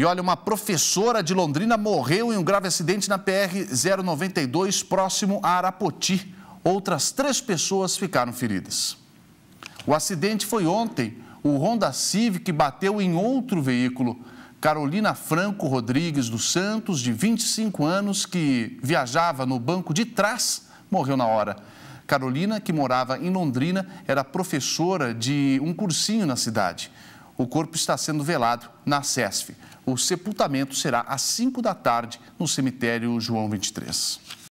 E olha, uma professora de Londrina morreu em um grave acidente na PR-092, próximo a Arapoti. Outras três pessoas ficaram feridas. O acidente foi ontem. O Honda Civic bateu em outro veículo. Carolina Franco Rodrigues dos Santos, de 25 anos, que viajava no banco de trás, morreu na hora. Carolina, que morava em Londrina, era professora de um cursinho na cidade. O corpo está sendo velado na SESF. O sepultamento será às 5 da tarde no cemitério João 23.